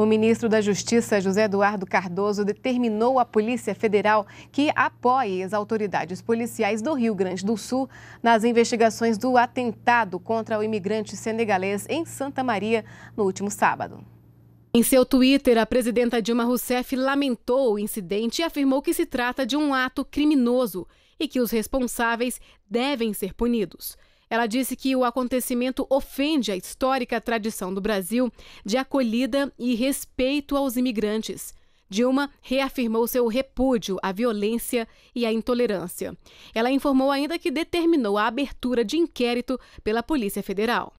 O ministro da Justiça, José Eduardo Cardoso, determinou à Polícia Federal que apoie as autoridades policiais do Rio Grande do Sul nas investigações do atentado contra o imigrante senegalês em Santa Maria no último sábado. Em seu Twitter, a presidenta Dilma Rousseff lamentou o incidente e afirmou que se trata de um ato criminoso e que os responsáveis devem ser punidos. Ela disse que o acontecimento ofende a histórica tradição do Brasil de acolhida e respeito aos imigrantes. Dilma reafirmou seu repúdio à violência e à intolerância. Ela informou ainda que determinou a abertura de inquérito pela Polícia Federal.